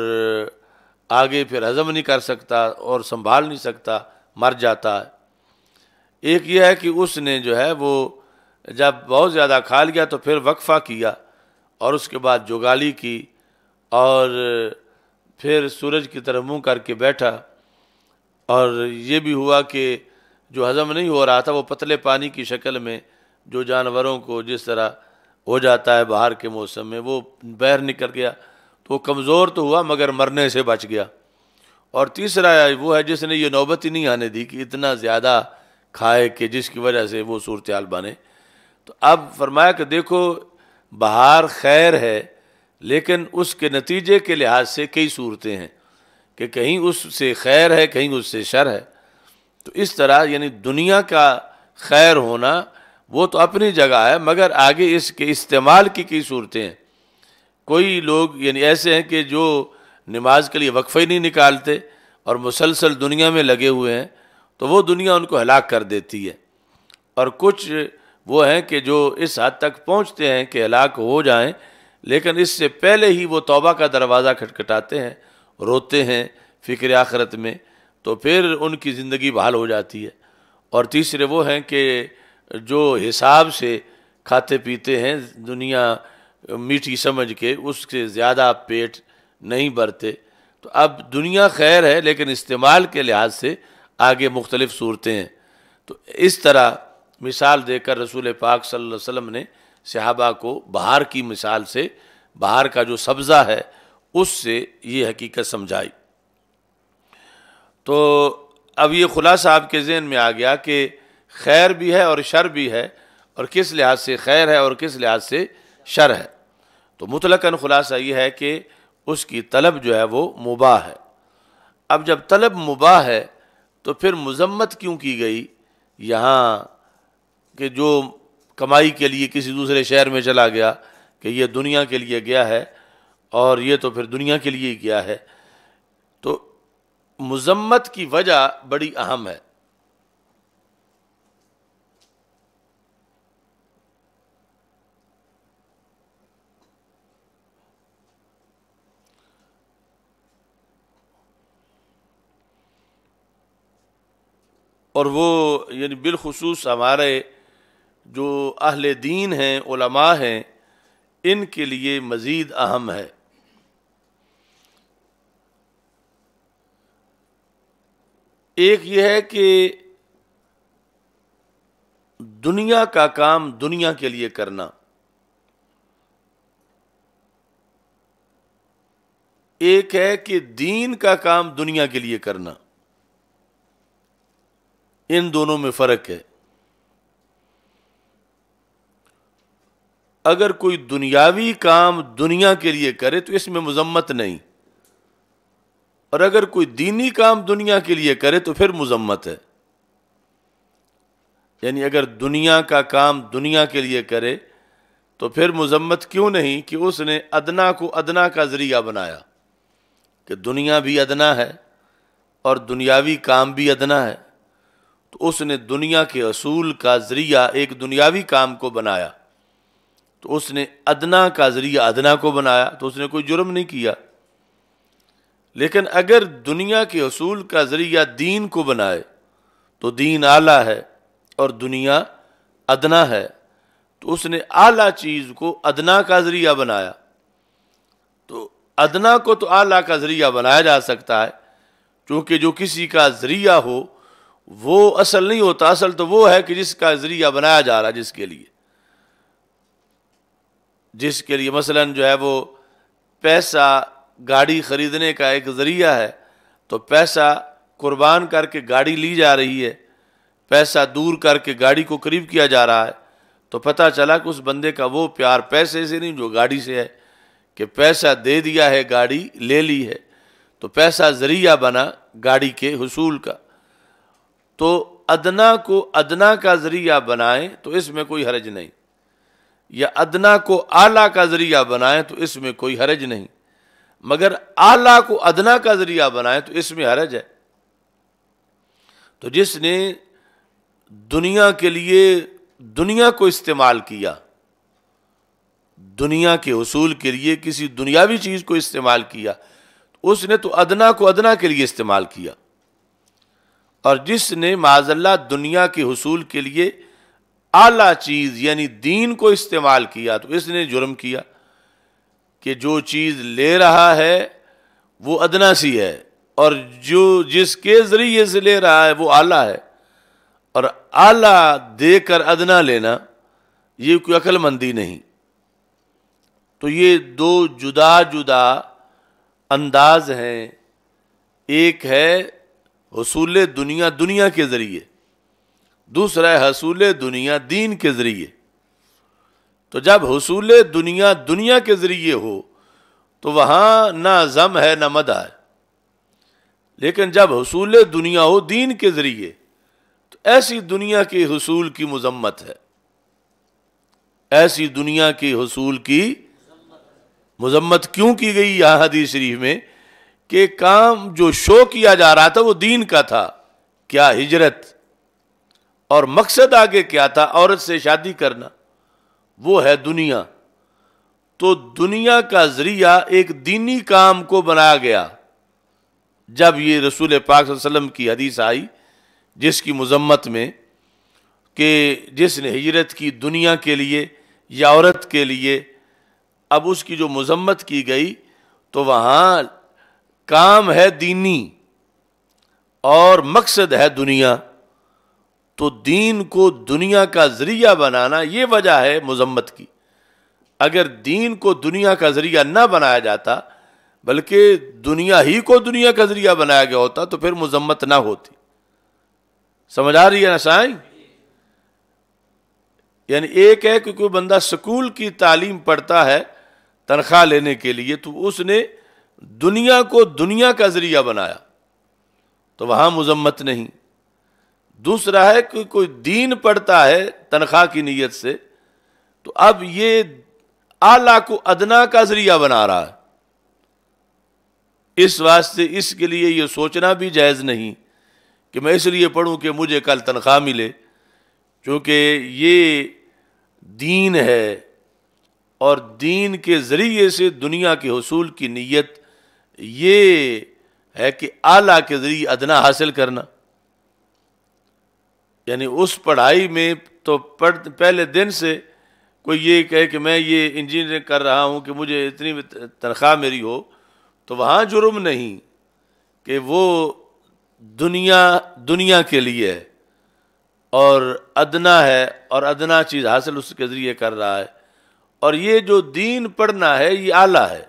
आगे फिर हजम नहीं कर सकता और संभाल नहीं सकता मर जाता है एक यह है कि उसने जो है वो जब बहुत ज़्यादा खा लिया तो फिर वक्फ़ा किया और उसके बाद जुगाली की और फिर सूरज की तरफ मुंह करके बैठा और ये भी हुआ कि जो हजम नहीं हो रहा था वो पतले पानी की शक्ल में जो जानवरों को जिस तरह हो जाता है बाहर के मौसम में वो बहर निकल गया तो वो कमज़ोर तो हुआ मगर मरने से बच गया और तीसरा वो है जिसने ये नौबत ही नहीं आने दी कि इतना ज़्यादा खाए कि जिसकी वजह से वो सूरत बने तो अब फरमाया कि देखो बहार खैर है लेकिन उसके नतीजे के लिहाज से कई सूरतें हैं कि कहीं उससे खैर है कहीं उससे शर है तो इस तरह यानी दुनिया का खैर होना वो तो अपनी जगह है मगर आगे इसके इस्तेमाल की कई सूरतें हैं कोई लोग यानी ऐसे हैं कि जो नमाज के लिए वक्फ़े नहीं निकालते और मुसलसल दुनिया में लगे हुए हैं तो वो दुनिया उनको हलाक कर देती है और कुछ वो हैं कि जो इस हद तक पहुंचते हैं कि हलाक हो जाएं लेकिन इससे पहले ही वो तौबा का दरवाज़ा खटखटाते हैं रोते हैं फ़िक्र आखरत में तो फिर उनकी ज़िंदगी बहाल हो जाती है और तीसरे वो हैं कि जो हिसाब से खाते पीते हैं दुनिया मीठी समझ के उससे ज़्यादा पेट नहीं भरते तो अब दुनिया खैर है लेकिन इस्तेमाल के लिहाज से आगे मुख्तलिफ़ सूरतें हैं तो इस तरह मिसाल देकर रसूल पाक सल्लल्लाहु अलैहि वसल्लम ने सहाबा को बाहर की मिसाल से बाहर का जो सब्ज़ा है उससे ये हकीकत समझाई तो अब ये खुलासा आपके जहन में आ गया कि खैर भी है और शर भी है और किस लिहाज से खैर है और किस लिहाज से शर है तो मुतलकन खुलासा ये है कि उसकी तलब जो है वो मुबा है अब जब तलब मुबा है तो फिर मजम्मत क्यों की गई यहाँ कि जो कमाई के लिए किसी दूसरे शहर में चला गया कि ये दुनिया के लिए गया है और ये तो फिर दुनिया के लिए ही गया है तो मज़म्मत की वजह बड़ी अहम है और वो यानी बिलखसूस हमारे जो अहल दीन हैं उलमा हैं इनके लिए मज़ीद अहम है एक यह है कि दुनिया का काम दुनिया के लिए करना एक है कि दीन का काम दुनिया के लिए करना इन दोनों में फ़र्क है अगर कोई दुनियावी काम दुनिया के लिए करे तो इसमें मजम्मत नहीं और अगर कोई दीनी काम दुनिया के लिए करे तो फिर मजम्मत है यानी अगर दुनिया का काम दुनिया के लिए करे तो फिर मजम्मत क्यों नहीं कि उसने अदना को अदना का ज़रिया बनाया कि दुनिया भी अदना है और दुनियावी काम भी अदना है तो उसने दुनिया के असूल का ज़रिया एक दुनियावी काम को बनाया तो उसने अदना का जरिया अदना को बनाया तो उसने कोई जुर्म नहीं किया लेकिन अगर दुनिया के असूल का जरिया दीन को बनाए तो दीन आला है और दुनिया अदना है तो उसने आला चीज़ को अदना का जरिया बनाया तो अदना को तो आला का जरिया बनाया जा सकता है क्योंकि जो किसी का जरिया हो वो असल नहीं होता असल तो वो है कि जिसका जरिया बनाया जा रहा है जिसके लिए जिसके लिए मसलन जो है वो पैसा गाड़ी ख़रीदने का एक ज़रिया है तो पैसा कुर्बान करके गाड़ी ली जा रही है पैसा दूर करके गाड़ी को करीब किया जा रहा है तो पता चला कि उस बंदे का वो प्यार पैसे से नहीं जो गाड़ी से है कि पैसा दे दिया है गाड़ी ले ली है तो पैसा ज़रिया बना गाड़ी के हसूल का तो अदना को अदना का ज़रिया बनाएं तो इसमें कोई हरज नहीं या अदना को आला का ज़रिया बनाएं तो इसमें कोई हरज नहीं मगर आला को अदना का ज़रिया बनाएं तो इसमें हरज है तो जिसने दुनिया के लिए दुनिया को इस्तेमाल किया दुनिया के उसूल के लिए किसी दुनियावी चीज़ को इस्तेमाल किया तो उसने तो अदना को अदना के लिए इस्तेमाल किया और जिसने माजल्ला दुनिया के हसूल के लिए आला चीज यानी दीन को इस्तेमाल किया तो इसने जुर्म किया कि जो चीज ले रहा है वो अदना सी है और जो जिसके जरिए से ले रहा है वो आला है और आला देकर अदना लेना ये कोई अक्लमंदी नहीं तो ये दो जुदा जुदा अंदाज हैं एक है हसूल दुनिया दुनिया के ज़रिए दूसरा है हसूल दुनिया दीन के ज़रिए तो जब हसूल दुनिया दुनिया के ज़रिए हो तो वहाँ ना ज़म है ना मदा है लेकिन जब हसूल दुनिया हो दीन के ज़रिए तो ऐसी दुनिया के हसूल की मजम्मत है ऐसी दुनिया के हसूल की मजम्मत क्यों की गई यहाँ हदी शरीफ में कि काम जो शो किया जा रहा था वो दीन का था क्या हिजरत और मकसद आगे क्या था औरत से शादी करना वो है दुनिया तो दुनिया का जरिया एक दीनी काम को बनाया गया जब ये रसूल पाक वसल्लम की हदीस आई जिसकी मजम्मत में कि जिसने हिजरत की दुनिया के लिए या औरत के लिए अब उसकी जो मजम्मत की गई तो वहाँ काम है दीनी और मकसद है दुनिया तो दीन को दुनिया का जरिया बनाना ये वजह है मजम्मत की अगर दीन को दुनिया का जरिया ना बनाया जाता बल्कि दुनिया ही को दुनिया का जरिया बनाया गया होता तो फिर मजम्मत ना होती समझ आ रही है ना साई यानी एक है कि कोई बंदा स्कूल की तालीम पढ़ता है तनख्वाह लेने के लिए तो उसने दुनिया को दुनिया का जरिया बनाया तो वहाँ मजम्मत नहीं दूसरा है कि कोई दीन पढ़ता है तनख्वाह की नीयत से तो अब ये आला को अदना का जरिया बना रहा है इस वास्ते इसके लिए ये सोचना भी जायज़ नहीं कि मैं इसलिए पढ़ूं कि मुझे कल तनख्वाह मिले क्योंकि ये दीन है और दीन के ज़रिए से दुनिया के हसूल की नीयत ये है कि आला के ज़रिए अदना हासिल करना यानी उस पढ़ाई में तो पढ़ पहले दिन से कोई ये कहे कि मैं ये इंजीनियरिंग कर रहा हूँ कि मुझे इतनी तनख्वाह मेरी हो तो वहाँ जुर्म नहीं कि वो दुनिया दुनिया के लिए है और अदना है और अदना चीज़ हासिल उसके ज़रिए कर रहा है और ये जो दीन पढ़ना है ये आला है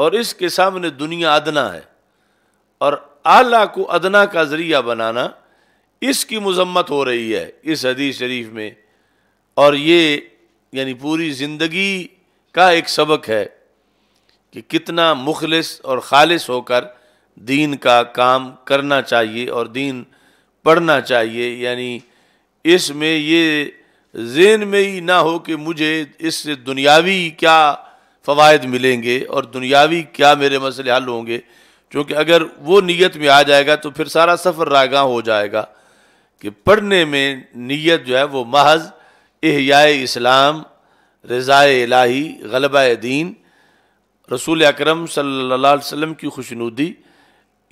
और इसके सामने दुनिया अदना है और आला को अदना का ज़रिया बनाना इसकी मजम्मत हो रही है इस हदीस शरीफ में और ये यानी पूरी ज़िंदगी का एक सबक है कि कितना मुखलस और ख़ालस होकर दीन का काम करना चाहिए और दीन पढ़ना चाहिए यानी इसमें ये जेन में ही ना हो कि मुझे इससे दुनियावी क्या फ़वाद मिलेंगे और दुनियावी क्या मेरे मसले हल होंगे क्योंकि अगर वो नीयत में आ जाएगा तो फिर सारा सफ़र रागा हो जाएगा कि पढ़ने में नीयत जो है वो महज एहया इस्लाम रज़ा इलाही गलबा दीन रसूल अकरम अलैहि वसल्लम की खुशनुदी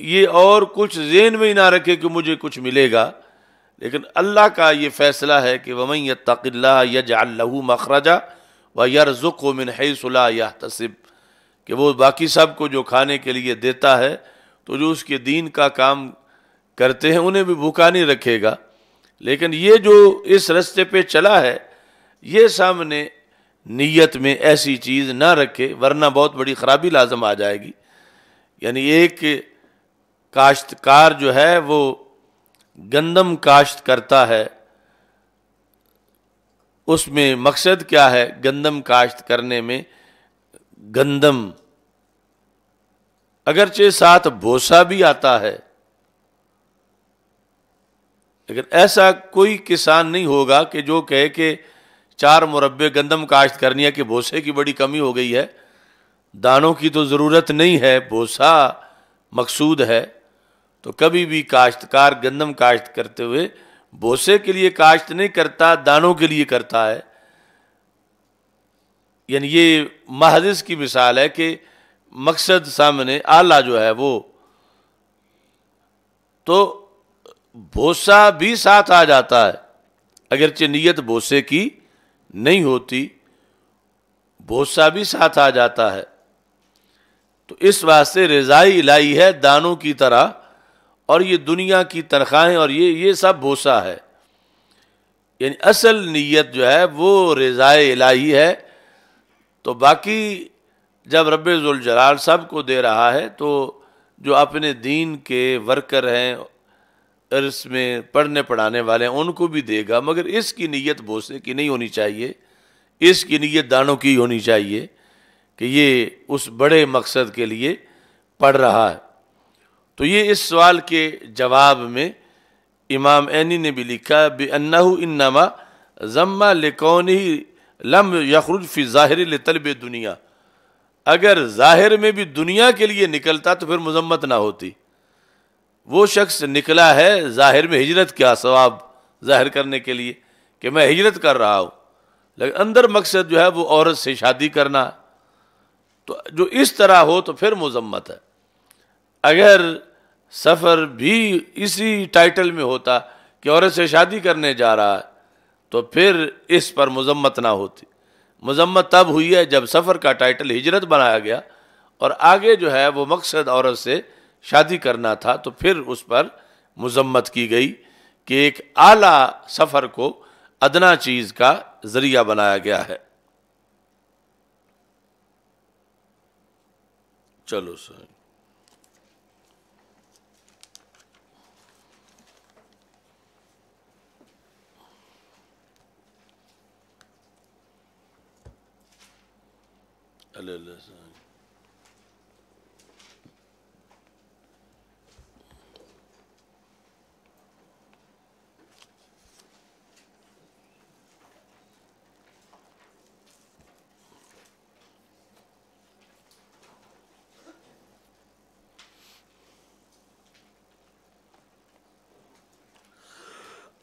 ये और कुछ जेन में ही ना रखे कि मुझे कुछ मिलेगा लेकिन अल्लाह का ये फ़ैसला है कि वमई तक़ल्ला यज अल्लू मखराजा व यरजुक मिन हैसला या तसब कि वो बाकी सब को जो खाने के लिए देता है तो जो उसके दीन का काम करते हैं उन्हें भी भूखा नहीं रखेगा लेकिन ये जो इस रास्ते पे चला है ये सामने नीयत में ऐसी चीज़ ना रखे वरना बहुत बड़ी ख़राबी लाजम आ जाएगी यानी एक काश्तकार जो है वो गंदम काश्त करता है उसमें मकसद क्या है गंदम काश्त करने में गंदम अगरचे साथ भोसा भी आता है लेकिन ऐसा कोई किसान नहीं होगा कि जो कहे कि चार मुरबे गंदम काश्त करनी है कि भूसे की बड़ी कमी हो गई है दानों की तो ज़रूरत नहीं है भूसा मकसूद है तो कभी भी काश्तकार गंदम काश्त करते हुए भूसे के लिए काश्त नहीं करता दानों के लिए करता है यानी ये महदिस की मिसाल है कि मकसद सामने आला जो है वो तो भोसा भी साथ आ जाता है अगरचे नीयत भोसे की नहीं होती भोसा भी साथ आ जाता है तो इस वास्ते रज़ाई इलाही है दानों की तरह और ये दुनिया की तनख्वाहें और ये ये सब भोसा है यानी असल नीयत जो है वो रज़ाए इलाही है तो बाकी जब रब्ज़ुलजलाल सब को दे रहा है तो जो अपने दीन के वर्कर हैं में पढ़ने पढ़ाने वाले उनको भी देगा मगर इसकी नीयत बोसे की नहीं होनी चाहिए इसकी नीयत दानों की होनी चाहिए कि ये उस बड़े मकसद के लिए पढ़ रहा है तो ये इस सवाल के जवाब में इमाम एनी ने भी लिखा बन्ना इन्नामा जम्मा कौन ही लम यखरुज फी ज़ाहिर तलब दुनिया अगर ज़ाहिर में भी दुनिया के लिए निकलता तो फिर मजम्मत ना होती वो शख्स निकला है जाहिर में हिजरत क्या सवाब जाहिर करने के लिए कि मैं हिजरत कर रहा हूँ लेकिन अंदर मकसद जो है वो औरत से शादी करना तो जो इस तरह हो तो फिर मजम्मत है अगर सफ़र भी इसी टाइटल में होता कि औरत से शादी करने जा रहा है तो फिर इस पर मजम्मत ना होती मजम्मत तब हुई है जब सफ़र का टाइटल हिजरत बनाया गया और आगे जो है वो मकसद औरत से शादी करना था तो फिर उस पर मजम्मत की गई कि एक आला सफ़र को अदना चीज़ का ज़रिया बनाया गया है चलो सर अल्लाह